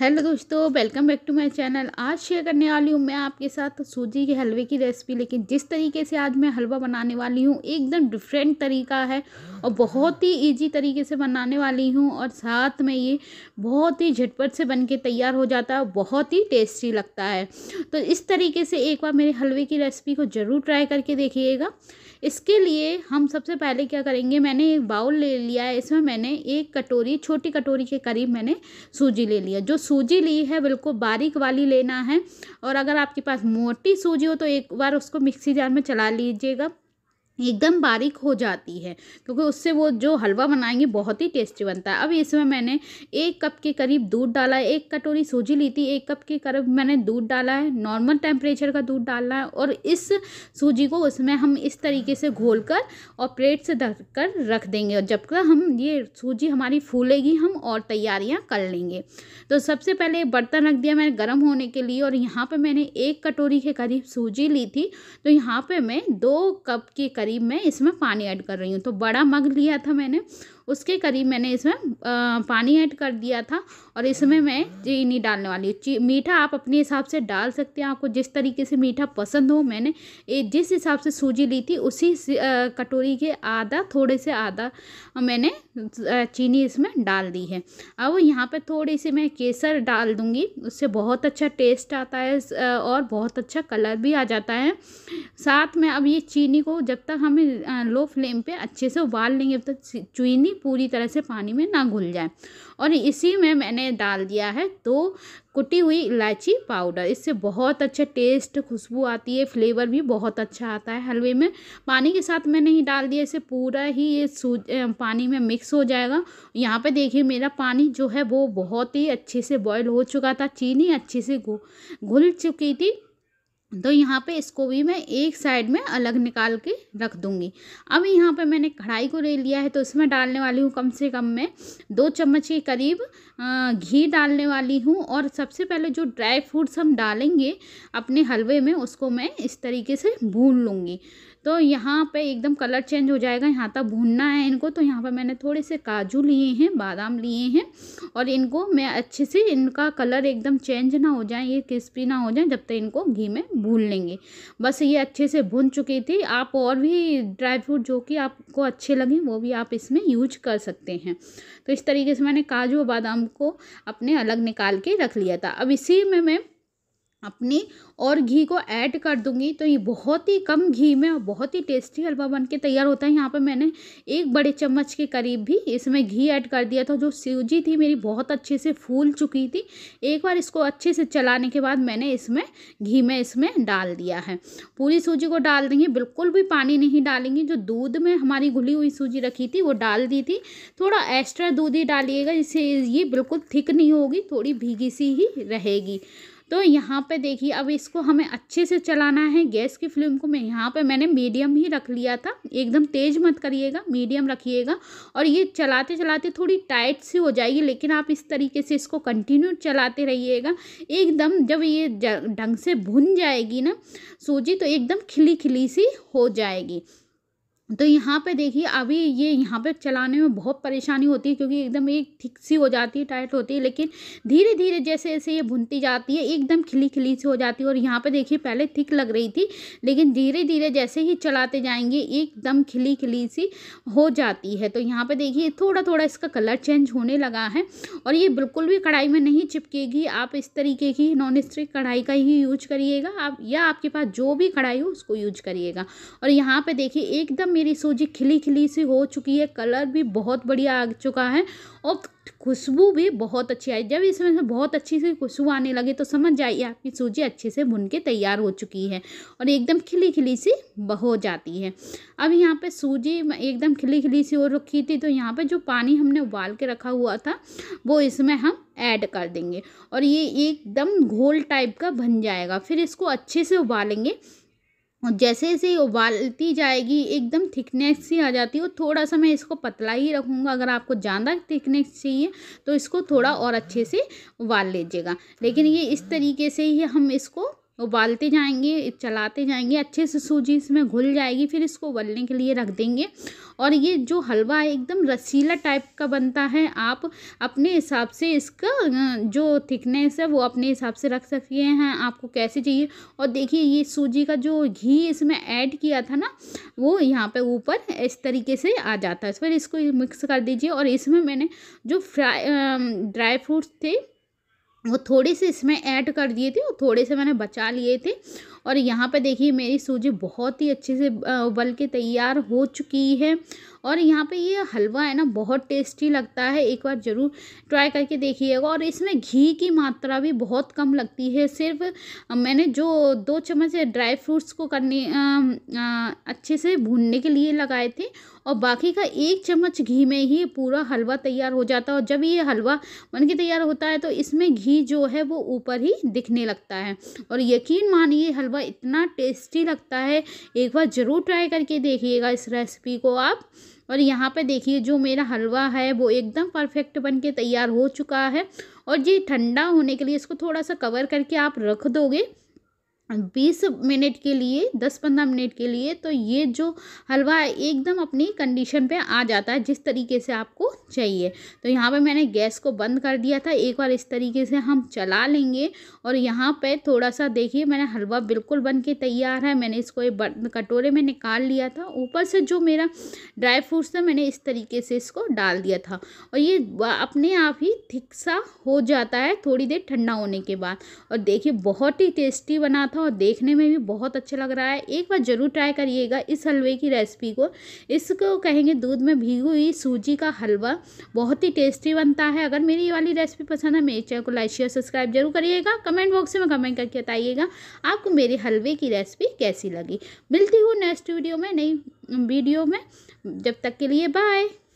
hello दोस्तों welcome back to my channel आज share करने वाली हूँ मैं आपके साथ सूजी के हलवे की रेसिपी लेकिन जिस तरीके से आज मैं हलवा बनाने वाली हूँ एकदम डिफरेंट तरीका है और बहुत ही इजी तरीके से बनाने वाली हूँ और साथ में ये बहुत ही झटपट से बन के तैयार हो जाता है बहुत ही टेस्टी लगता है तो इस तरीके से एक बार मेरे हलवे की रेसिपी को ज़रूर ट्राई करके देखिएगा इसके लिए हम सबसे पहले क्या करेंगे मैंने एक बाउल ले लिया है इसमें मैंने एक कटोरी छोटी कटोरी के करीब मैंने सूजी ले लिया जो सूजी ली है बिल्कुल बारीक वाली लेना है और अगर आपके पास मोटी सूजी हो तो एक बार उसको मिक्सी जार में चला लीजिएगा एकदम बारीक हो जाती है क्योंकि उससे वो जो हलवा बनाएंगे बहुत ही टेस्टी बनता है अब इसमें मैंने एक कप के करीब दूध डाला है एक कटोरी सूजी ली थी एक कप के करीब मैंने दूध डाला है नॉर्मल टेम्परेचर का दूध डालना है और इस सूजी को उसमें हम इस तरीके से घोल कर और प्लेट से धर कर रख देंगे और जब का हम ये सूजी हमारी फूलेगी हम और तैयारियाँ कर लेंगे तो सबसे पहले बर्तन रख दिया मैंने गर्म होने के लिए और यहाँ पर मैंने एक कटोरी के करीब सूजी ली थी तो यहाँ पर मैं दो कप के करीब करीब मैं इसमें पानी ऐड कर रही हूँ तो बड़ा मग लिया था मैंने उसके करीब मैंने इसमें पानी ऐड कर दिया था और इसमें मैं चीनी डालने वाली हूँ मीठा आप अपने हिसाब से डाल सकते हैं आपको जिस तरीके से मीठा पसंद हो मैंने जिस हिसाब से सूजी ली थी उसी कटोरी के आधा थोड़े से आधा मैंने चीनी इसमें डाल दी है अब यहाँ पर थोड़ी सी मैं केसर डाल दूँगी उससे बहुत अच्छा टेस्ट आता है और बहुत अच्छा कलर भी आ जाता है साथ में अब ये चीनी को जब तक हम लो फ्लेम पे अच्छे से उबाल लेंगे तब तक चीनी पूरी तरह से पानी में ना घुल जाए और इसी में मैंने डाल दिया है दो कुटी हुई इलायची पाउडर इससे बहुत अच्छा टेस्ट खुशबू आती है फ्लेवर भी बहुत अच्छा आता है हलवे में पानी के साथ मैंने ही डाल दिया इसे पूरा ही ये सूज पानी में मिक्स हो जाएगा यहाँ पे देखिए मेरा पानी जो है वो बहुत ही अच्छे से बॉयल हो चुका था चीनी अच्छे से घुल चुकी थी तो यहाँ पे इसको भी मैं एक साइड में अलग निकाल के रख दूँगी अब यहाँ पे मैंने कढ़ाई को ले लिया है तो इसमें डालने वाली हूँ कम से कम मैं दो चम्मच के करीब घी डालने वाली हूँ और सबसे पहले जो ड्राई फ्रूट्स हम डालेंगे अपने हलवे में उसको मैं इस तरीके से भून लूँगी तो यहाँ पे एकदम कलर चेंज हो जाएगा यहाँ तक भूनना है इनको तो यहाँ पर मैंने थोड़े से काजू लिए हैं बादाम लिए हैं और इनको मैं अच्छे से इनका कलर एकदम चेंज ना हो जाए ये क्रिस्पी ना हो जाए जब तक इनको घी में भून लेंगे बस ये अच्छे से भून चुकी थी आप और भी ड्राई फ्रूट जो कि आपको अच्छे लगें वो भी आप इसमें यूज कर सकते हैं तो इस तरीके से मैंने काजू और बादाम को अपने अलग निकाल के रख लिया था अब इसी में मैं अपनी और घी को ऐड कर दूंगी तो ये बहुत ही कम घी में और बहुत ही टेस्टी हलवा बन के तैयार होता है यहाँ पर मैंने एक बड़े चम्मच के करीब भी इसमें घी ऐड कर दिया था जो सूजी थी मेरी बहुत अच्छे से फूल चुकी थी एक बार इसको अच्छे से चलाने के बाद मैंने इसमें घी में इसमें डाल दिया है पूरी सूजी को डाल देंगे बिल्कुल भी पानी नहीं डालेंगे जो दूध में हमारी घुली हुई सूजी रखी थी वो डाल दी थी थोड़ा एक्स्ट्रा दूध ही डालिएगा जिससे ये बिल्कुल थिक नहीं होगी थोड़ी भीगी सी ही रहेगी तो यहाँ पे देखिए अब इसको हमें अच्छे से चलाना है गैस की फ्लेम को मैं यहाँ पे मैंने मीडियम ही रख लिया था एकदम तेज़ मत करिएगा मीडियम रखिएगा और ये चलाते चलाते थोड़ी टाइट सी हो जाएगी लेकिन आप इस तरीके से इसको कंटिन्यू चलाते रहिएगा एकदम जब ये ढंग से भुन जाएगी ना सूजी तो एकदम खिली खिली सी हो जाएगी तो यहाँ पे देखिए अभी ये यहाँ पे चलाने में बहुत परेशानी होती है क्योंकि एकदम एक थिक सी हो जाती है टाइट होती है लेकिन धीरे धीरे जैसे जैसे ये भुनती जाती है एकदम खिली खिली सी हो जाती है और यहाँ पे देखिए पहले थिक लग रही थी लेकिन धीरे धीरे जैसे ही चलाते जाएंगे एकदम खिली खिली सी हो जाती है तो यहाँ पर देखिए थोड़ा थोड़ा इसका कलर चेंज होने लगा है और ये बिल्कुल भी कढ़ाई में नहीं चिपकेगी आप इस तरीके की नॉन स्टिक कढ़ाई का ही यूज करिएगा आप या आपके पास जो भी कढ़ाई हो उसको यूज करिएगा और यहाँ पर देखिए एकदम मेरी सूजी खिली खिली सी हो चुकी है कलर भी बहुत बढ़िया आ चुका है और खुशबू भी बहुत अच्छी आई जब इसमें से बहुत अच्छी सी खुशबू आने लगे तो समझ जाइए आपकी सूजी अच्छे से भुन के तैयार हो चुकी है और एकदम खिली खिली सी हो जाती है अब यहाँ पे सूजी एकदम खिली खिली सी और रखी थी तो यहाँ पे जो पानी हमने उबाल के रखा हुआ था वो इसमें हम ऐड कर देंगे और ये एकदम घोल टाइप का बन जाएगा फिर इसको अच्छे से उबालेंगे और जैसे जैसे उबालती जाएगी एकदम थिकनेस सी आ जाती है और थोड़ा सा मैं इसको पतला ही रखूँगा अगर आपको ज़्यादा थिकनेस चाहिए तो इसको थोड़ा और अच्छे से उबाल लीजिएगा लेकिन ये इस तरीके से ही हम इसको उबालते जाएंगे चलाते जाएंगे अच्छे से सूजी इसमें घुल जाएगी फिर इसको उबलने के लिए रख देंगे और ये जो हलवा है एकदम रसीला टाइप का बनता है आप अपने हिसाब से इसका जो थिकनेस है वो अपने हिसाब से रख सकते हैं आपको कैसे चाहिए और देखिए ये सूजी का जो घी इसमें ऐड किया था ना वो यहाँ पे ऊपर इस तरीके से आ जाता है फिर इसको मिक्स कर दीजिए और इसमें मैंने जो फ्राई ड्राई फ्रूट्स थे वो थोड़े से इसमें ऐड कर दिए थे और थोड़े से मैंने बचा लिए थे और यहाँ पे देखिए मेरी सूजी बहुत ही अच्छे से उबल के तैयार हो चुकी है और यहाँ पे ये हलवा है ना बहुत टेस्टी लगता है एक बार ज़रूर ट्राई करके देखिएगा और इसमें घी की मात्रा भी बहुत कम लगती है सिर्फ मैंने जो दो चम्मच ड्राई फ्रूट्स को करने आ, आ, अच्छे से भूनने के लिए लगाए थे और बाकी का एक चम्मच घी में ही पूरा हलवा तैयार हो जाता है और जब ये हलवा बन के तैयार होता है तो इसमें घी जो है वो ऊपर ही दिखने लगता है और यकीन मानिए हलवा इतना टेस्टी लगता है एक बार ज़रूर ट्राई करके देखिएगा इस रेसिपी को आप और यहाँ पे देखिए जो मेरा हलवा है वो एकदम परफेक्ट बन के तैयार हो चुका है और ये ठंडा होने के लिए इसको थोड़ा सा कवर करके आप रख दोगे बीस मिनट के लिए दस पंद्रह मिनट के लिए तो ये जो हलवा एकदम अपनी कंडीशन पे आ जाता है जिस तरीके से आपको चाहिए तो यहाँ पे मैंने गैस को बंद कर दिया था एक बार इस तरीके से हम चला लेंगे और यहाँ पे थोड़ा सा देखिए मैंने हलवा बिल्कुल बन के तैयार है मैंने इसको एक कटोरे में निकाल लिया था ऊपर से जो मेरा ड्राई फ्रूट्स था मैंने इस तरीके से इसको डाल दिया था और ये अपने आप ही थिक सा हो जाता है थोड़ी देर ठंडा होने के बाद और देखिए बहुत ही टेस्टी बना था है और देखने में भी बहुत अच्छा लग रहा है एक बार ज़रूर ट्राई करिएगा इस हलवे की रेसिपी को इसको कहेंगे दूध में भीगी हुई सूजी का हलवा बहुत ही टेस्टी बनता है अगर मेरी ये वाली रेसिपी पसंद है मेरे चैनल को लाइक शेयर सब्सक्राइब जरूर करिएगा कमेंट बॉक्स में कमेंट करके बताइएगा आपको मेरे हलवे की रेसिपी कैसी लगी मिलती हूँ नेक्स्ट वीडियो में नई वीडियो में जब तक के लिए बाय